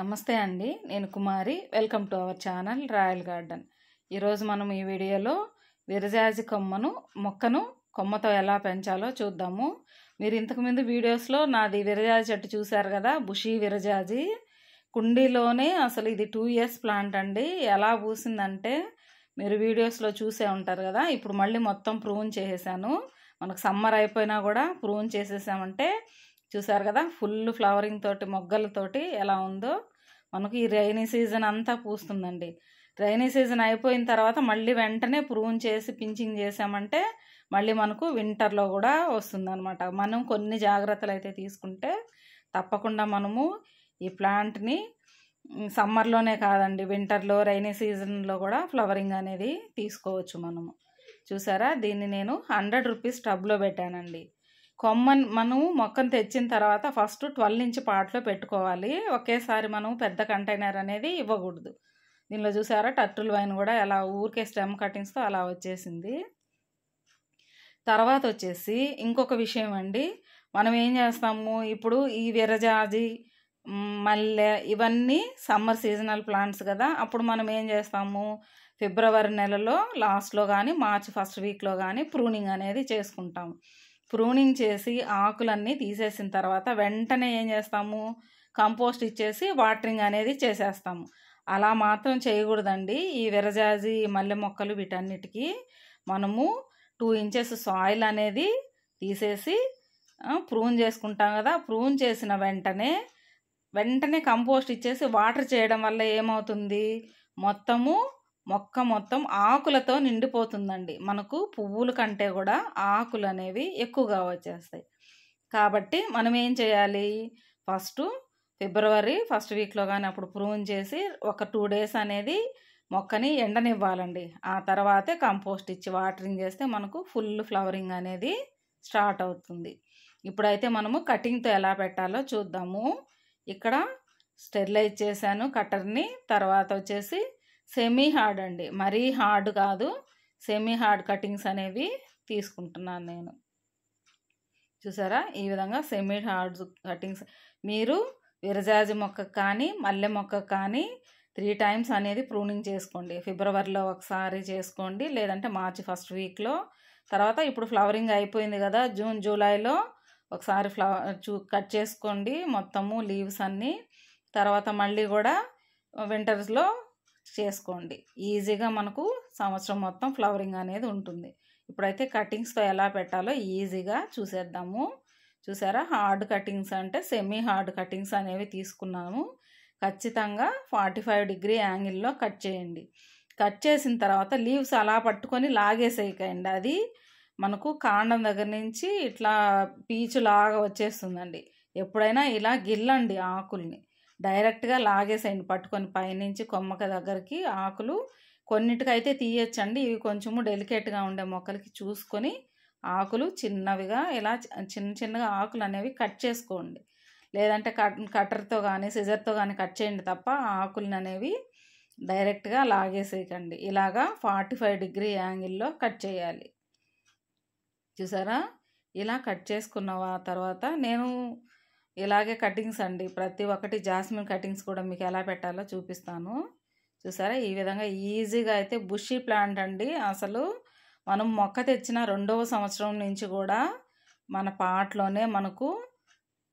నమస్తే అండి నేను Kumari welcome to our channel Royal Garden ఈరోజు మనం ఈ వీడియోలో విరజాజి కొమ్మను మొక్కను కొమ్మతో ఎలా పెంచాలో చూద్దాము మీరు ఇంతకుముందు వీడియోస్లో నాది విరజాజి చెట్టు చూశారు కదా బుషీ విరజాజి కుండీలోనే అసలు ఇది టూ ఇయర్స్ ప్లాంట్ అండి ఎలా పూసిందంటే మీరు వీడియోస్లో చూసే ఉంటారు కదా ఇప్పుడు మళ్ళీ మొత్తం ప్రూన్ చేసేసాను మనకు సమ్మర్ అయిపోయినా కూడా ప్రూన్ చేసేసామంటే చూసారు కదా ఫుల్ ఫ్లవరింగ్ తోటి మొగ్గలతోటి ఎలా ఉందో మనకు ఈ రైనీ సీజన్ అంతా పూస్తుందండి రైనీ సీజన్ అయిపోయిన తర్వాత మళ్ళీ వెంటనే ప్రూన్ చేసి పింఛింగ్ చేసామంటే మళ్ళీ మనకు వింటర్లో కూడా వస్తుందన్నమాట మనం కొన్ని జాగ్రత్తలు అయితే తీసుకుంటే తప్పకుండా మనము ఈ ప్లాంట్ని సమ్మర్లోనే కాదండి వింటర్లో రైనీ సీజన్లో కూడా ఫ్లవరింగ్ అనేది తీసుకోవచ్చు మనము చూసారా దీన్ని నేను హండ్రెడ్ రూపీస్ టబ్లో పెట్టానండి కొమ్మన్ మనం మొక్కను తెచ్చిన తర్వాత ఫస్ట్ ట్వెల్వ్ ఇంచ్ పాట్లో పెట్టుకోవాలి ఒకేసారి మనం పెద్ద కంటైనర్ అనేది ఇవ్వకూడదు దీనిలో చూసారా టర్టుల్ వైన్ కూడా ఎలా ఊరికే స్టెమ్ కటింగ్స్తో అలా వచ్చేసింది తర్వాత వచ్చేసి ఇంకొక విషయం అండి మనం ఏం చేస్తాము ఇప్పుడు ఈ విరజాజి మల్లె ఇవన్నీ సమ్మర్ సీజనల్ ప్లాంట్స్ కదా అప్పుడు మనం ఏం చేస్తాము ఫిబ్రవరి నెలలో లాస్ట్లో కానీ మార్చ్ ఫస్ట్ వీక్లో కానీ ప్రూనింగ్ అనేది చేసుకుంటాము ప్రూనింగ్ చేసి ఆకులన్నీ తీసేసిన తర్వాత వెంటనే ఏం చేస్తాము కంపోస్ట్ ఇచ్చేసి వాటరింగ్ అనేది చేసేస్తాము అలా మాత్రం చేయకూడదండి ఈ విరజాజి మల్లె మొక్కలు వీటన్నిటికీ మనము టూ ఇంచెస్ సాయిల్ అనేది తీసేసి ప్రూన్ చేసుకుంటాం కదా ప్రూన్ చేసిన వెంటనే వెంటనే కంపోస్ట్ ఇచ్చేసి వాటర్ చేయడం వల్ల ఏమవుతుంది మొత్తము మొక్క మొత్తం ఆకులతో నిండిపోతుందండి మనకు పువ్వుల కంటే కూడా ఆకులు అనేవి ఎక్కువగా వచ్చేస్తాయి కాబట్టి మనం ఏం చేయాలి ఫస్ట్ ఫిబ్రవరి ఫస్ట్ వీక్లో కానీ అప్పుడు ప్రూన్ చేసి ఒక టూ డేస్ అనేది మొక్కని ఎండనివ్వాలండి ఆ తర్వాతే కంపోస్ట్ ఇచ్చి వాటరింగ్ చేస్తే మనకు ఫుల్ ఫ్లవరింగ్ అనేది స్టార్ట్ అవుతుంది ఇప్పుడైతే మనము కటింగ్తో ఎలా పెట్టాలో చూద్దాము ఇక్కడ స్టెరిలైజ్ చేశాను కట్టర్ని తర్వాత వచ్చేసి సెమీ హార్డ్ అండి మరీ హార్డ్ కాదు సెమీ హార్డ్ కటింగ్స్ అనేవి తీసుకుంటున్నాను నేను చూసారా ఈ విధంగా సెమీ హార్డ్ కటింగ్స్ మీరు విరజాజి మొక్క కానీ మల్లె మొక్క కానీ త్రీ టైమ్స్ అనేది ప్రూనింగ్ చేసుకోండి ఫిబ్రవరిలో ఒకసారి చేసుకోండి లేదంటే మార్చి ఫస్ట్ వీక్లో తర్వాత ఇప్పుడు ఫ్లవరింగ్ అయిపోయింది కదా జూన్ జూలైలో ఒకసారి ఫ్లవర్ చూ కట్ చేసుకోండి మొత్తము లీవ్స్ అన్నీ తర్వాత మళ్ళీ కూడా వింటర్స్లో చేసుకోండి ఈజీగా మనకు సంవత్సరం మొత్తం ఫ్లవరింగ్ అనేది ఉంటుంది ఇప్పుడైతే కటింగ్స్తో ఎలా పెట్టాలో ఈజీగా చూసేద్దాము చూసారా హార్డ్ కటింగ్స్ అంటే సెమీ హార్డ్ కటింగ్స్ అనేవి తీసుకున్నాము ఖచ్చితంగా ఫార్టీ ఫైవ్ డిగ్రీ యాంగిల్లో కట్ చేయండి కట్ చేసిన తర్వాత లీవ్స్ అలా పట్టుకొని లాగేసేయకండి అది మనకు కాండం దగ్గర నుంచి ఇట్లా పీచు లాగా వచ్చేస్తుందండి ఎప్పుడైనా ఇలా గిల్లండి ఆకుల్ని డైరెక్ట్గా లాగేసేయండి పట్టుకొని పైనుంచి కొమ్మక దగ్గరికి ఆకులు కొన్నిటికైతే తీయచ్చండి ఇవి కొంచెము డెలికేట్గా ఉండే మొక్కలకి చూసుకొని ఆకులు చిన్నవిగా ఇలా చిన్న చిన్నగా ఆకులు అనేవి కట్ చేసుకోండి లేదంటే కట్ కట్టర్తో కానీ సిజర్తో కానీ కట్ చేయండి తప్ప ఆకులను అనేవి డైరెక్ట్గా లాగేసేయకండి ఇలాగా ఫార్టీ ఫైవ్ డిగ్రీ యాంగిల్లో కట్ చేయాలి చూసారా ఇలా కట్ చేసుకున్న తర్వాత నేను ఇలాగే కటింగ్స్ అండి ప్రతి ఒక్కటి జాస్మిన్ కటింగ్స్ కూడా మీకు ఎలా పెట్టాలో చూపిస్తాను చూసారా ఈ విధంగా ఈజీగా అయితే బుషి ప్లాంట్ అండి అసలు మనం మొక్క తెచ్చిన రెండవ సంవత్సరం నుంచి కూడా మన పాటలోనే మనకు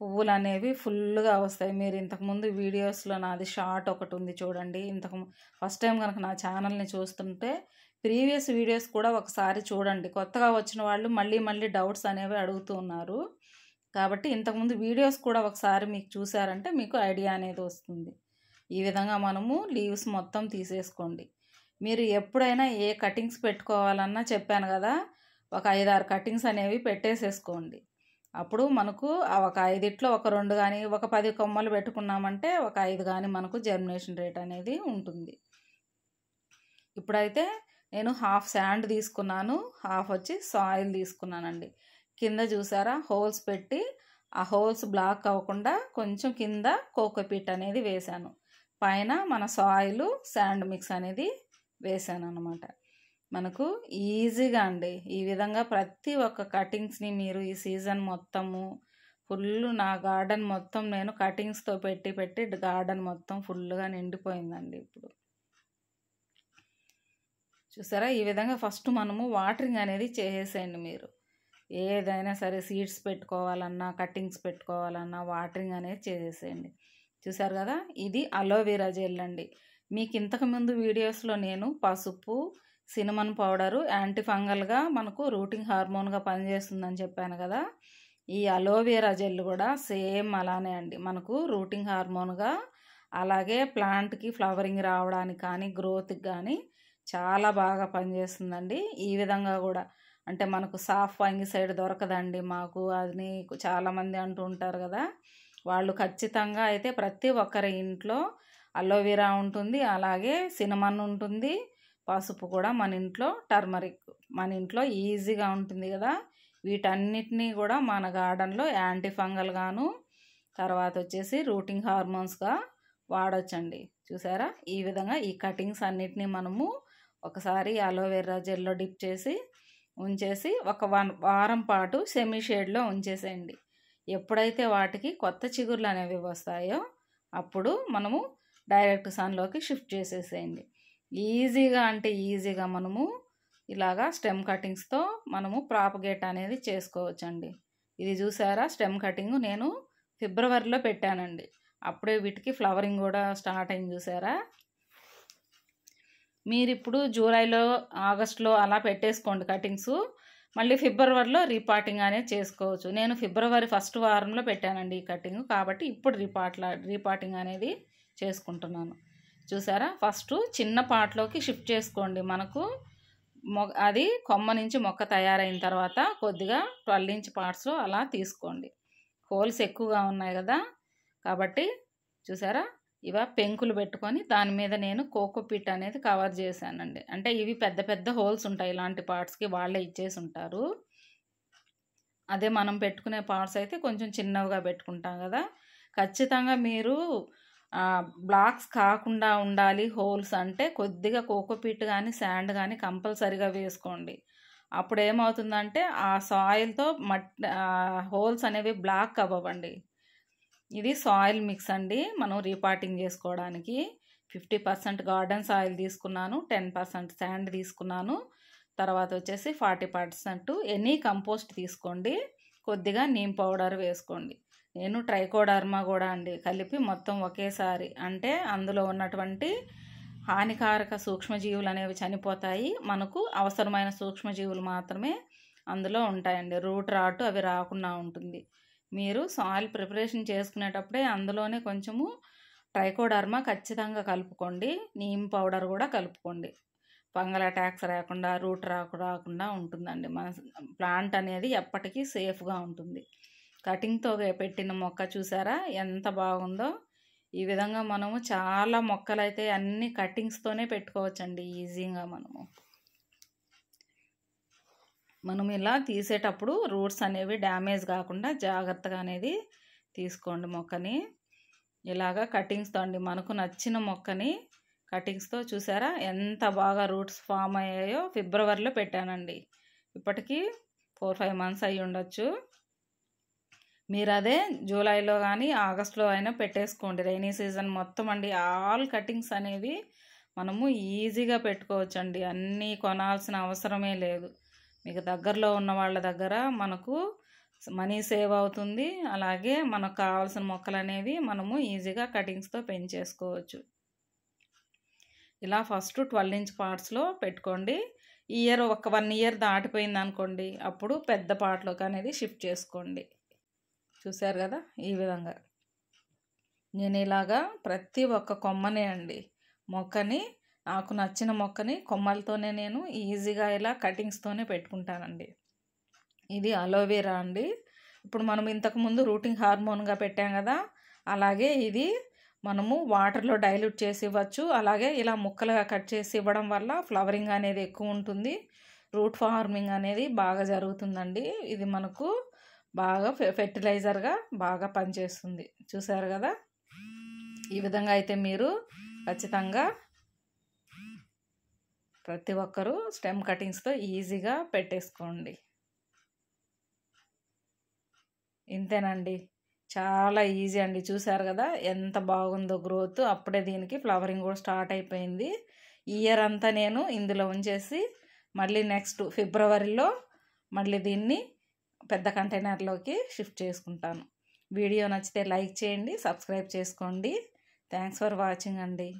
పువ్వులు అనేవి ఫుల్గా వస్తాయి మీరు ఇంతకుముందు వీడియోస్లో నాది షార్ట్ ఒకటి ఉంది చూడండి ఇంతకు ఫస్ట్ టైం కనుక నా ఛానల్ని చూస్తుంటే ప్రీవియస్ వీడియోస్ కూడా ఒకసారి చూడండి కొత్తగా వచ్చిన వాళ్ళు మళ్ళీ మళ్ళీ డౌట్స్ అనేవి అడుగుతూ ఉన్నారు కాబట్టి ఇంతకుముందు వీడియోస్ కూడా ఒకసారి మీకు చూసారంటే మీకు ఐడియా అనేది వస్తుంది ఈ విధంగా మనము లీవ్స్ మొత్తం తీసేసుకోండి మీరు ఎప్పుడైనా ఏ కటింగ్స్ పెట్టుకోవాలన్నా చెప్పాను కదా ఒక ఐదారు కటింగ్స్ అనేవి పెట్టేసేసుకోండి అప్పుడు మనకు ఒక ఐదిట్లో ఒక రెండు కానీ ఒక పది కొమ్మలు పెట్టుకున్నామంటే ఒక ఐదు కానీ మనకు జర్మినేషన్ రేట్ అనేది ఉంటుంది ఇప్పుడైతే నేను హాఫ్ శాండ్ తీసుకున్నాను హాఫ్ వచ్చి సాయిల్ తీసుకున్నానండి కింద చూసారా హోల్స్ పెట్టి ఆ హోల్స్ బ్లాక్ అవ్వకుండా కొంచెం కింద కోకోపీట్ అనేది వేశాను పైన మన సాయిల్ శాండ్ మిక్స్ అనేది వేశాను అనమాట మనకు ఈజీగా అండి ఈ విధంగా ప్రతి ఒక్క కటింగ్స్ని మీరు ఈ సీజన్ మొత్తము ఫుల్ నా గార్డెన్ మొత్తం నేను కటింగ్స్తో పెట్టి పెట్టి గార్డెన్ మొత్తం ఫుల్గా నిండిపోయిందండి ఇప్పుడు చూసారా ఈ విధంగా ఫస్ట్ మనము వాటరింగ్ అనేది చేసేయండి మీరు ఏదైనా సరే సీడ్స్ పెట్టుకోవాలన్నా కట్టింగ్స్ పెట్టుకోవాలన్నా వాటరింగ్ అనేది చేసేసేయండి చూసారు కదా ఇది అలోవెరా జెల్ అండి మీకు ఇంతకుముందు వీడియోస్లో నేను పసుపు సినిమన్ పౌడరు యాంటీ ఫంగల్గా మనకు రూటింగ్ హార్మోన్గా పనిచేస్తుందని చెప్పాను కదా ఈ అలోవెరా జెల్ కూడా సేమ్ అలానే అండి మనకు రూటింగ్ హార్మోన్గా అలాగే ప్లాంట్కి ఫ్లవరింగ్ రావడానికి కానీ గ్రోత్కి కానీ చాలా బాగా పనిచేస్తుందండి ఈ విధంగా కూడా అంటే మనకు సాఫ్ వంగి సైడ్ దొరకదండి మాకు అది చాలామంది అంటూ ఉంటారు కదా వాళ్ళు ఖచ్చితంగా అయితే ప్రతి ఒక్కరి ఇంట్లో అలోవెరా ఉంటుంది అలాగే సినిమాన్ ఉంటుంది పసుపు కూడా మన ఇంట్లో టర్మరిక్ మన ఇంట్లో ఈజీగా ఉంటుంది కదా వీటన్నిటినీ కూడా మన గార్డెన్లో యాంటీ ఫంగల్ గాను తర్వాత వచ్చేసి రూటింగ్ హార్మోన్స్గా వాడొచ్చండి చూసారా ఈ విధంగా ఈ కటింగ్స్ అన్నిటినీ మనము ఒకసారి అలోవెరా జెల్లో డిప్ చేసి ఉంచేసి ఒక వన్ వారం పాటు సెమీ షేడ్లో ఉంచేసేయండి ఎప్పుడైతే వాటికి కొత్త చిగుర్లు అనేవి వస్తాయో అప్పుడు మనము డైరెక్ట్ సన్లోకి షిఫ్ట్ చేసేసేయండి ఈజీగా అంటే ఈజీగా మనము ఇలాగా స్టెమ్ కటింగ్స్తో మనము ప్రాపగేట్ అనేది చేసుకోవచ్చండి ఇది చూసారా స్టెమ్ కటింగ్ నేను ఫిబ్రవరిలో పెట్టానండి అప్పుడే వీటికి ఫ్లవరింగ్ కూడా స్టార్ట్ అయింది చూసారా మీరు ఇప్పుడు జూలైలో ఆగస్ట్లో అలా పెట్టేసుకోండి కటింగ్స్ మళ్ళీ ఫిబ్రవరిలో రీపార్టింగ్ అనేది చేసుకోవచ్చు నేను ఫిబ్రవరి ఫస్ట్ వారంలో పెట్టానండి ఈ కటింగ్ కాబట్టి ఇప్పుడు రీపార్ట్లా రీపార్టింగ్ అనేది చేసుకుంటున్నాను చూసారా ఫస్ట్ చిన్న పార్ట్లోకి షిఫ్ట్ చేసుకోండి మనకు మొ అది కొమ్మ నుంచి మొక్క తయారైన తర్వాత కొద్దిగా ట్వెల్వ్ ఇంచ్ పార్ట్స్లో అలా తీసుకోండి హోల్స్ ఎక్కువగా ఉన్నాయి కదా కాబట్టి చూసారా ఇవ పెంకులు పెట్టుకొని దాని మీద నేను కోకో పిట్ అనేది కవర్ చేశానండి అంటే ఇవి పెద్ద పెద్ద హోల్స్ ఉంటాయి ఇలాంటి పార్ట్స్కి వాళ్ళే ఇచ్చేసి ఉంటారు అదే మనం పెట్టుకునే పార్ట్స్ అయితే కొంచెం చిన్నవిగా పెట్టుకుంటాం కదా ఖచ్చితంగా మీరు బ్లాక్స్ కాకుండా ఉండాలి హోల్స్ అంటే కొద్దిగా కోకోపీట్ కానీ శాండ్ కానీ కంపల్సరిగా వేసుకోండి అప్పుడు ఏమవుతుందంటే ఆ సాయిల్తో మట్ హోల్స్ అనేవి బ్లాక్ అవ్వండి ఇది సాయిల్ మిక్స్ అండి మనం రీపాటింగ్ చేసుకోవడానికి ఫిఫ్టీ పర్సెంట్ గార్డెన్ సాయిల్ తీసుకున్నాను టెన్ పర్సెంట్ శాండ్ తీసుకున్నాను తర్వాత వచ్చేసి ఫార్టీ పర్సెంట్ ఎనీ కంపోస్ట్ తీసుకోండి కొద్దిగా నీమ్ పౌడర్ వేసుకోండి నేను ట్రైకోడర్మా కూడా అండి కలిపి మొత్తం ఒకేసారి అంటే అందులో ఉన్నటువంటి హానికారక సూక్ష్మజీవులు అనేవి చనిపోతాయి మనకు అవసరమైన సూక్ష్మజీవులు మాత్రమే అందులో ఉంటాయండి రూట్ రాటు అవి రాకుండా ఉంటుంది మీరు సాయిల్ ప్రిపరేషన్ చేసుకునేటప్పుడే అందులోనే కొంచెము ట్రైకోడర్మా ఖచ్చితంగా కలుపుకోండి నీమ్ పౌడర్ కూడా కలుపుకోండి ఫంగల్ అటాక్స్ రాకుండా రూట్ రాకు రాకుండా ఉంటుందండి మన ప్లాంట్ అనేది ఎప్పటికీ సేఫ్గా ఉంటుంది కటింగ్తో పెట్టిన మొక్క చూసారా ఎంత బాగుందో ఈ విధంగా మనము చాలా మొక్కలైతే అన్ని కటింగ్స్తోనే పెట్టుకోవచ్చండి ఈజీగా మనము మనం ఇలా తీసేటప్పుడు రూట్స్ అనేవి డ్యామేజ్ కాకుండా జాగ్రత్తగా అనేది తీసుకోండి మొక్కని ఇలాగా కటింగ్స్తో అండి మనకు నచ్చిన మొక్కని కటింగ్స్తో చూసారా ఎంత బాగా రూట్స్ ఫామ్ అయ్యాయో ఫిబ్రవరిలో పెట్టానండి ఇప్పటికీ ఫోర్ ఫైవ్ మంత్స్ అయ్యి ఉండొచ్చు మీరు అదే జూలైలో కానీ ఆగస్ట్లో అయినా పెట్టేసుకోండి రైనీ సీజన్ మొత్తం అండి ఆల్ కటింగ్స్ అనేవి మనము ఈజీగా పెట్టుకోవచ్చండి అన్నీ కొనాల్సిన అవసరమే లేదు మీకు దగ్గరలో ఉన్న వాళ్ళ దగ్గర మనకు మనీ సేవ్ అవుతుంది అలాగే మనకు కావాల్సిన మొక్కలు అనేవి మనము ఈజీగా కటింగ్స్తో పెంచేసుకోవచ్చు ఇలా ఫస్ట్ ట్వెల్వ్ ఇంచ్ పార్ట్స్లో పెట్టుకోండి ఇయర్ ఒక వన్ ఇయర్ దాటిపోయింది అనుకోండి అప్పుడు పెద్ద పార్ట్లోకి అనేది షిఫ్ట్ చేసుకోండి చూశారు కదా ఈ విధంగా నేను ఇలాగా ప్రతి ఒక్క కొమ్మనే అండి మొక్కని నాకు నచ్చిన మొక్కని కొమ్మలతోనే నేను ఈజీగా ఇలా కటింగ్స్తోనే పెట్టుకుంటానండి ఇది అలోవేరా అండి ఇప్పుడు మనం ఇంతకుముందు రూటింగ్ హార్మోన్గా పెట్టాం కదా అలాగే ఇది మనము వాటర్లో డైల్యూట్ చేసి ఇవ్వచ్చు అలాగే ఇలా ముక్కలుగా కట్ చేసి ఇవ్వడం వల్ల ఫ్లవరింగ్ అనేది ఎక్కువ ఉంటుంది రూట్ ఫార్మింగ్ అనేది బాగా జరుగుతుందండి ఇది మనకు బాగా ఫెర్టిలైజర్గా బాగా పనిచేస్తుంది చూసారు కదా ఈ విధంగా అయితే మీరు ఖచ్చితంగా ప్రతి ఒక్కరూ స్టెమ్ కటింగ్స్తో ఈజీగా పెట్టేసుకోండి ఇంతేనండి చాలా ఈజీ అండి చూసారు కదా ఎంత బాగుందో గ్రోత్ అప్పుడే దీనికి ఫ్లవరింగ్ కూడా స్టార్ట్ అయిపోయింది ఇయర్ అంతా నేను ఇందులో ఉంచేసి మళ్ళీ నెక్స్ట్ ఫిబ్రవరిలో మళ్ళీ దీన్ని పెద్ద కంటైనర్లోకి షిఫ్ట్ చేసుకుంటాను వీడియో నచ్చితే లైక్ చేయండి సబ్స్క్రైబ్ చేసుకోండి థ్యాంక్స్ ఫర్ వాచింగ్ అండి